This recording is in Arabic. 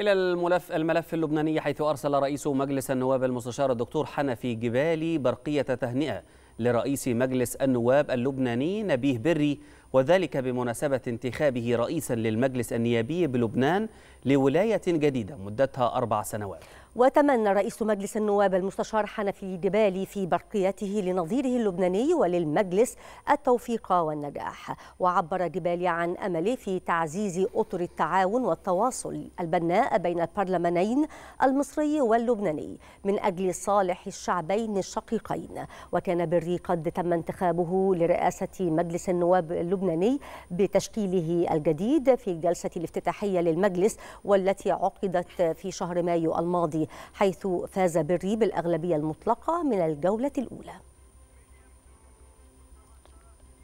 إلى الملف الملف اللبناني حيث أرسل رئيس مجلس النواب المستشار الدكتور حنفي جبالي برقية تهنئة لرئيس مجلس النواب اللبناني نبيه بري وذلك بمناسبة انتخابه رئيسا للمجلس النيابي بلبنان لولاية جديدة مدتها أربع سنوات وتمنى رئيس مجلس النواب المستشار حنفي دبالي في برقيته لنظيره اللبناني وللمجلس التوفيق والنجاح وعبر دبالي عن أمله في تعزيز أطر التعاون والتواصل البناء بين البرلمانين المصري واللبناني من أجل صالح الشعبين الشقيقين وكان بري قد تم انتخابه لرئاسة مجلس النواب اللبناني بتشكيله الجديد في الجلسة الافتتاحية للمجلس والتي عقدت في شهر مايو الماضي حيث فاز بالري بالأغلبية المطلقة من الجولة الأولى